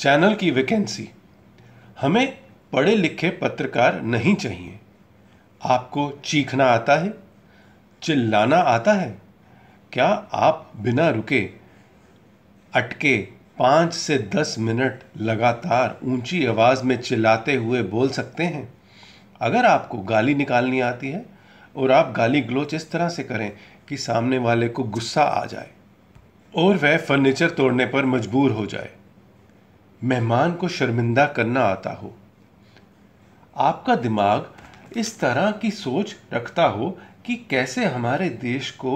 channel की vacancy हमें पढ़े लिखे पत्रकार नहीं चाहिए आपको चीखना आता है चिल्लाना आता है क्या आप बिना रुके अटके पाँच से दस मिनट लगातार ऊंची आवाज़ में चिल्लाते हुए बोल सकते हैं अगर आपको गाली निकालनी आती है और आप गाली ग्लोच इस तरह से करें कि सामने वाले को गुस्सा आ जाए और वह फर्नीचर तोड़ने पर मजबूर हो जाए मेहमान को शर्मिंदा करना आता हो आपका दिमाग इस तरह की सोच रखता हो कि कैसे हमारे देश को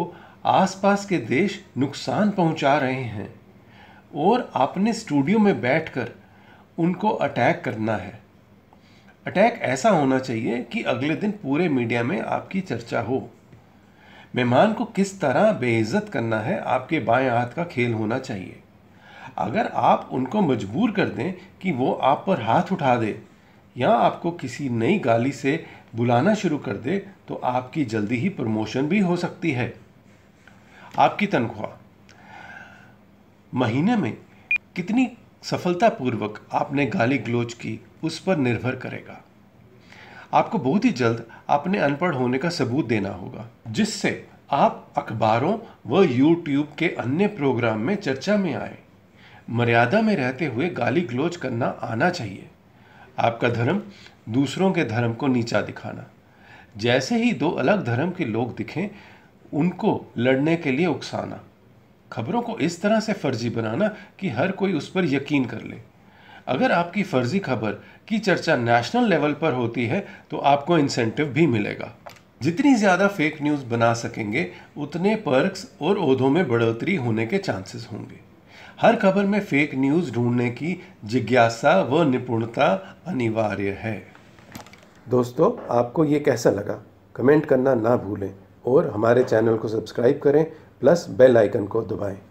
आसपास के देश नुकसान पहुंचा रहे हैं और आपने स्टूडियो में बैठकर उनको अटैक करना है अटैक ऐसा होना चाहिए कि अगले दिन पूरे मीडिया में आपकी चर्चा हो मेहमान को किस तरह बेइज्जत करना है आपके बाएं हाथ का खेल होना चाहिए अगर आप उनको मजबूर कर दें कि वो आप पर हाथ उठा दे या आपको किसी नई गाली से बुलाना शुरू कर दे तो आपकी जल्दी ही प्रमोशन भी हो सकती है आपकी तनख्वाह महीने में कितनी सफलतापूर्वक आपने गाली ग्लोच की उस पर निर्भर करेगा आपको बहुत ही जल्द अपने अनपढ़ होने का सबूत देना होगा जिससे आप अखबारों व यूट्यूब के अन्य प्रोग्राम में चर्चा में आए मर्यादा में रहते हुए गाली गलोच करना आना चाहिए आपका धर्म दूसरों के धर्म को नीचा दिखाना जैसे ही दो अलग धर्म के लोग दिखें उनको लड़ने के लिए उकसाना खबरों को इस तरह से फर्जी बनाना कि हर कोई उस पर यकीन कर ले अगर आपकी फर्जी खबर की चर्चा नेशनल लेवल पर होती है तो आपको इंसेंटिव भी मिलेगा जितनी ज़्यादा फेक न्यूज़ बना सकेंगे उतने पर्क्स और ओहदों में बढ़ोतरी होने के चांसेस होंगे हर खबर में फेक न्यूज़ ढूंढने की जिज्ञासा व निपुणता अनिवार्य है दोस्तों आपको ये कैसा लगा कमेंट करना ना भूलें और हमारे चैनल को सब्सक्राइब करें प्लस बेल आइकन को दबाएं